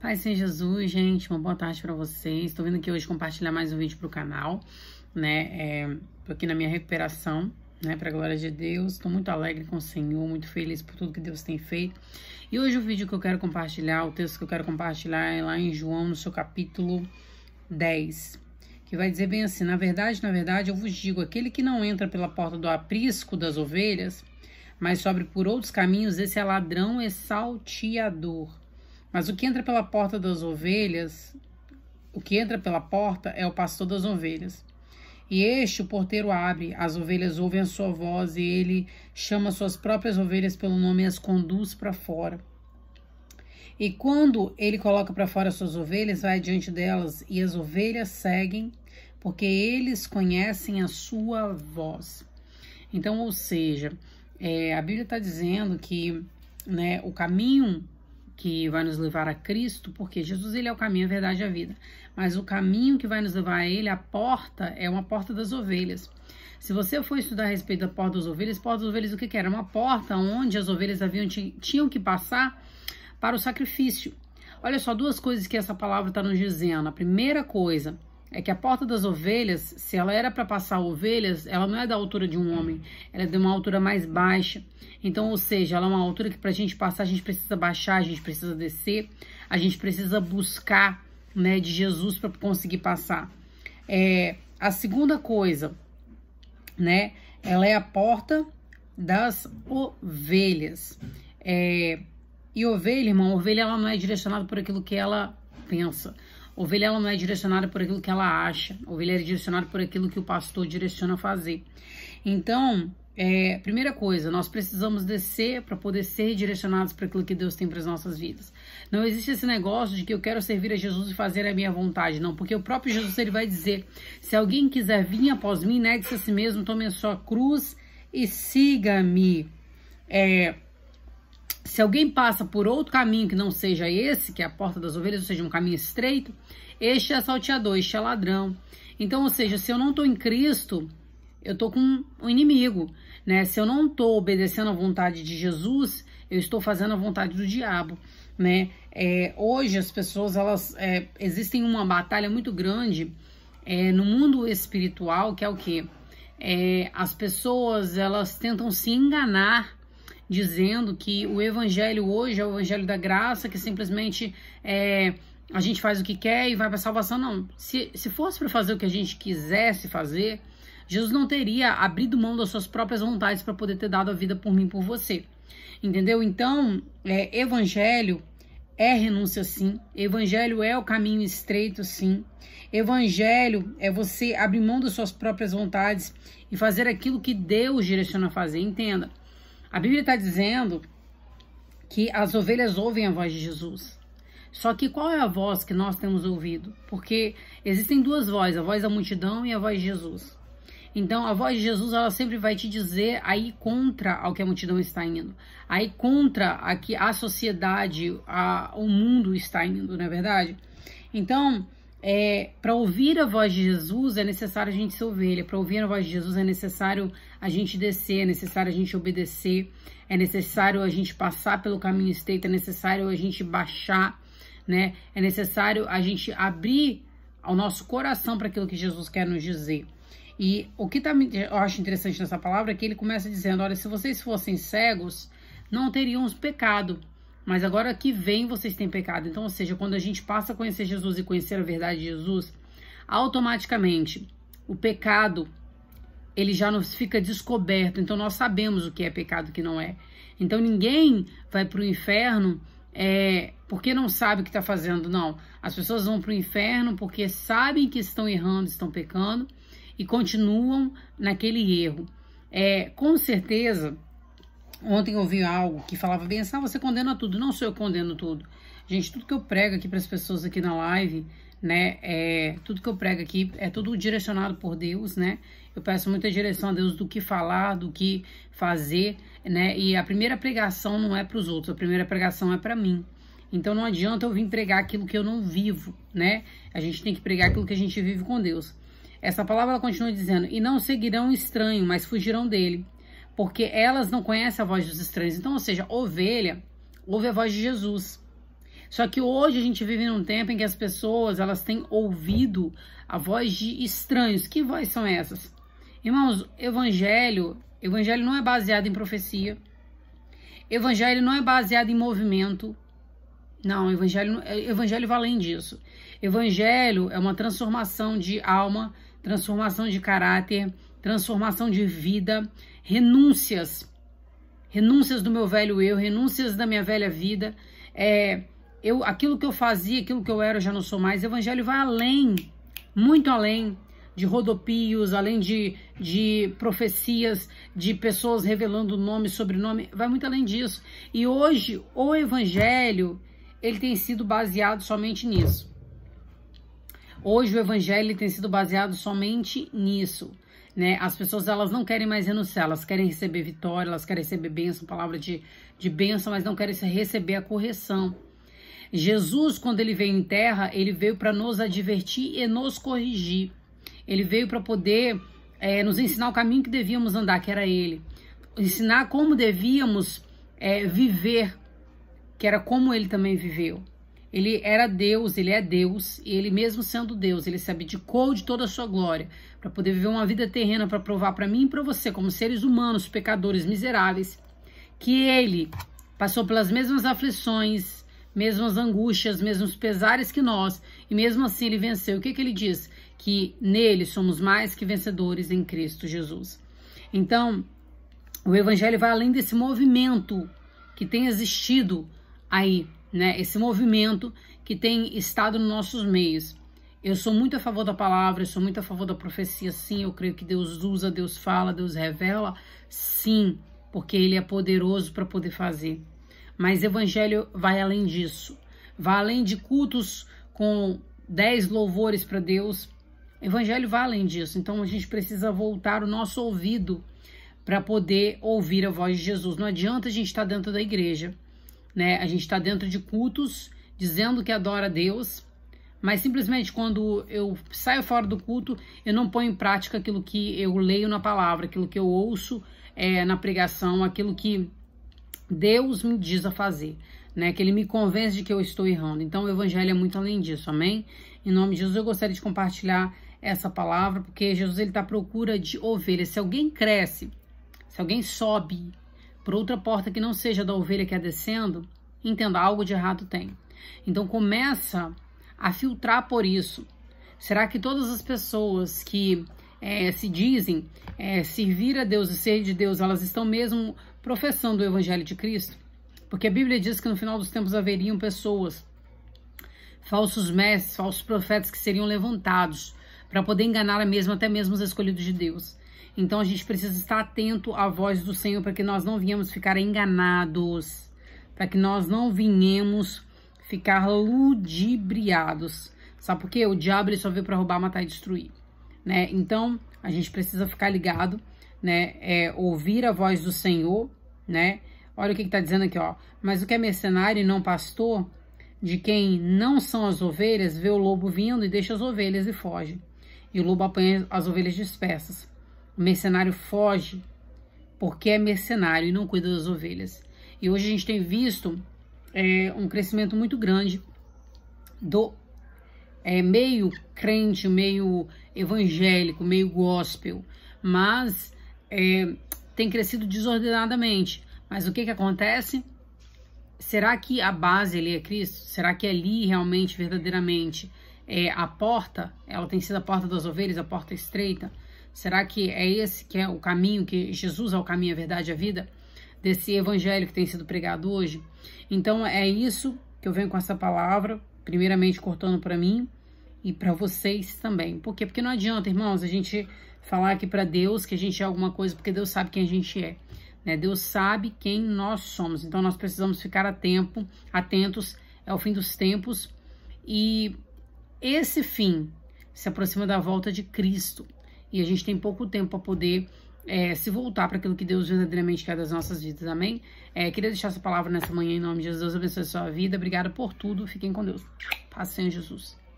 Paz em Jesus, gente, uma boa tarde para vocês. Estou vindo aqui hoje compartilhar mais um vídeo para o canal, né? É, tô aqui na minha recuperação, né? Para glória de Deus, estou muito alegre com o Senhor, muito feliz por tudo que Deus tem feito. E hoje o vídeo que eu quero compartilhar, o texto que eu quero compartilhar é lá em João, no seu capítulo 10, que vai dizer bem assim: na verdade, na verdade, eu vos digo, aquele que não entra pela porta do aprisco das ovelhas, mas sobre por outros caminhos, esse é ladrão e salteador. Mas o que entra pela porta das ovelhas, o que entra pela porta é o pastor das ovelhas. E este, o porteiro, abre, as ovelhas ouvem a sua voz e ele chama suas próprias ovelhas pelo nome e as conduz para fora. E quando ele coloca para fora suas ovelhas, vai diante delas e as ovelhas seguem, porque eles conhecem a sua voz. Então, ou seja, é, a Bíblia está dizendo que né, o caminho que vai nos levar a Cristo, porque Jesus ele é o caminho, a verdade e a vida. Mas o caminho que vai nos levar a ele, a porta, é uma porta das ovelhas. Se você for estudar a respeito da porta das ovelhas, porta das ovelhas o que, que era? Uma porta onde as ovelhas haviam, tinham que passar para o sacrifício. Olha só duas coisas que essa palavra está nos dizendo. A primeira coisa, é que a porta das ovelhas, se ela era para passar ovelhas, ela não é da altura de um homem, ela é de uma altura mais baixa. Então, ou seja, ela é uma altura que para a gente passar, a gente precisa baixar, a gente precisa descer, a gente precisa buscar né, de Jesus para conseguir passar. É, a segunda coisa, né, ela é a porta das ovelhas. É, e ovelha, irmão, ovelha ela não é direcionada por aquilo que ela pensa. Ovelha ela não é direcionada por aquilo que ela acha, ovelha é direcionada por aquilo que o pastor direciona a fazer. Então, é, primeira coisa, nós precisamos descer para poder ser direcionados para aquilo que Deus tem para as nossas vidas. Não existe esse negócio de que eu quero servir a Jesus e fazer a minha vontade, não, porque o próprio Jesus ele vai dizer: se alguém quiser vir após mim, negue-se a si mesmo, tome a sua cruz e siga-me. É, se alguém passa por outro caminho que não seja esse, que é a porta das ovelhas, ou seja, um caminho estreito, este é salteador, este é ladrão. Então, ou seja, se eu não estou em Cristo, eu estou com um inimigo. Né? Se eu não estou obedecendo à vontade de Jesus, eu estou fazendo a vontade do diabo. Né? É, hoje as pessoas elas é, existem uma batalha muito grande é, no mundo espiritual que é o que é, as pessoas elas tentam se enganar dizendo que o evangelho hoje é o evangelho da graça, que simplesmente é, a gente faz o que quer e vai para a salvação. Não. Se, se fosse para fazer o que a gente quisesse fazer, Jesus não teria abrido mão das suas próprias vontades para poder ter dado a vida por mim por você. Entendeu? Então, é, evangelho é renúncia sim, evangelho é o caminho estreito sim, evangelho é você abrir mão das suas próprias vontades e fazer aquilo que Deus direciona a fazer, entenda. A Bíblia está dizendo que as ovelhas ouvem a voz de Jesus. Só que qual é a voz que nós temos ouvido? Porque existem duas vozes, a voz da multidão e a voz de Jesus. Então, a voz de Jesus, ela sempre vai te dizer aí contra ao que a multidão está indo, aí contra a que a sociedade, a, o mundo está indo, não é verdade? Então, é, para ouvir a voz de Jesus é necessário a gente ser ovelha, para ouvir a voz de Jesus é necessário a gente descer, é necessário a gente obedecer, é necessário a gente passar pelo caminho estreito, é necessário a gente baixar, né? É necessário a gente abrir ao nosso coração para aquilo que Jesus quer nos dizer. E o que tá, eu acho interessante nessa palavra é que ele começa dizendo: olha, se vocês fossem cegos, não teriam pecado. Mas agora que vem, vocês têm pecado. Então, ou seja, quando a gente passa a conhecer Jesus e conhecer a verdade de Jesus, automaticamente o pecado ele já nos fica descoberto, então nós sabemos o que é pecado e o que não é. Então ninguém vai para o inferno é, porque não sabe o que está fazendo, não. As pessoas vão para o inferno porque sabem que estão errando, estão pecando e continuam naquele erro. É, com certeza, ontem eu ouvi algo que falava bem assim: ah, você condena tudo. Não sou eu que condeno tudo. Gente, tudo que eu prego aqui para as pessoas aqui na live, né, é, tudo que eu prego aqui é tudo direcionado por Deus, né? Eu peço muita direção a Deus do que falar, do que fazer, né? E a primeira pregação não é para os outros, a primeira pregação é para mim. Então não adianta eu vir pregar aquilo que eu não vivo, né? A gente tem que pregar aquilo que a gente vive com Deus. Essa palavra ela continua dizendo: "E não seguirão estranho, mas fugirão dele, porque elas não conhecem a voz dos estranhos". Então, ou seja, ovelha ouve a voz de Jesus. Só que hoje a gente vive num tempo em que as pessoas elas têm ouvido a voz de estranhos. Que voz são essas? Irmãos, evangelho, evangelho não é baseado em profecia. Evangelho não é baseado em movimento. Não, evangelho, evangelho vai além disso. Evangelho é uma transformação de alma, transformação de caráter, transformação de vida, renúncias, renúncias do meu velho eu, renúncias da minha velha vida, é, eu, aquilo que eu fazia, aquilo que eu era, eu já não sou mais. O evangelho vai além, muito além de rodopios, além de, de profecias, de pessoas revelando nome, sobrenome, vai muito além disso. E hoje o evangelho, ele tem sido baseado somente nisso. Hoje o evangelho tem sido baseado somente nisso. Né? As pessoas elas não querem mais renunciar, elas querem receber vitória, elas querem receber bênção, palavra de, de bênção, mas não querem receber a correção. Jesus, quando ele veio em terra, ele veio para nos advertir e nos corrigir. Ele veio para poder é, nos ensinar o caminho que devíamos andar, que era ele. Ensinar como devíamos é, viver, que era como ele também viveu. Ele era Deus, ele é Deus, e ele mesmo sendo Deus, ele se abdicou de toda a sua glória para poder viver uma vida terrena para provar para mim e para você, como seres humanos, pecadores, miseráveis, que ele passou pelas mesmas aflições, mesmas angústias, mesmos pesares que nós, e mesmo assim ele venceu. O que, que ele diz? Que nele somos mais que vencedores em Cristo Jesus. Então, o evangelho vai além desse movimento que tem existido aí, né? Esse movimento que tem estado nos nossos meios. Eu sou muito a favor da palavra, eu sou muito a favor da profecia, sim. Eu creio que Deus usa, Deus fala, Deus revela, sim, porque Ele é poderoso para poder fazer. Mas evangelho vai além disso. Vai além de cultos com dez louvores para Deus. Evangelho vai além disso. Então a gente precisa voltar o nosso ouvido para poder ouvir a voz de Jesus. Não adianta a gente estar tá dentro da igreja, né? A gente está dentro de cultos dizendo que adora a Deus, mas simplesmente quando eu saio fora do culto, eu não ponho em prática aquilo que eu leio na palavra, aquilo que eu ouço é, na pregação, aquilo que Deus me diz a fazer, né? Que ele me convence de que eu estou errando. Então, o evangelho é muito além disso, amém? Em nome de Jesus, eu gostaria de compartilhar essa palavra, porque Jesus ele está à procura de ovelhas. Se alguém cresce, se alguém sobe por outra porta que não seja da ovelha que é descendo, entenda, algo de errado tem. Então, começa a filtrar por isso. Será que todas as pessoas que é, se dizem é, servir a Deus e ser de Deus, elas estão mesmo professando o Evangelho de Cristo, porque a Bíblia diz que no final dos tempos haveriam pessoas, falsos mestres, falsos profetas que seriam levantados para poder enganar a mesma, até mesmo os escolhidos de Deus. Então a gente precisa estar atento à voz do Senhor para que nós não venhamos ficar enganados, para que nós não venhamos ficar ludibriados. Sabe por quê? O diabo ele só veio para roubar, matar e destruir, né? Então, a gente precisa ficar ligado né? É, ouvir a voz do Senhor, né? Olha o que está dizendo aqui, ó. Mas o que é mercenário e não pastor, de quem não são as ovelhas, vê o lobo vindo e deixa as ovelhas e foge. E o lobo apanha as ovelhas dispersas. O mercenário foge porque é mercenário e não cuida das ovelhas. E hoje a gente tem visto é, um crescimento muito grande do é, meio crente, meio evangélico, meio gospel, mas é, tem crescido desordenadamente. Mas o que, que acontece? Será que a base ali é Cristo? Será que ali realmente, verdadeiramente, é a porta? Ela tem sido a porta das ovelhas, a porta estreita? Será que é esse que é o caminho, que Jesus é o caminho, a verdade e a vida? Desse evangelho que tem sido pregado hoje? Então é isso que eu venho com essa palavra, primeiramente cortando para mim e para vocês também. Por quê? Porque não adianta, irmãos, a gente falar aqui para Deus que a gente é alguma coisa, porque Deus sabe quem a gente é. Né? Deus sabe quem nós somos. Então nós precisamos ficar a tempo, atentos, é o fim dos tempos. E esse fim se aproxima da volta de Cristo. E a gente tem pouco tempo para poder é, se voltar para aquilo que Deus verdadeiramente quer das nossas vidas. Amém? É, queria deixar essa palavra nessa manhã em nome de Jesus. Deus abençoe a sua vida. Obrigada por tudo. Fiquem com Deus. Paz, em Jesus.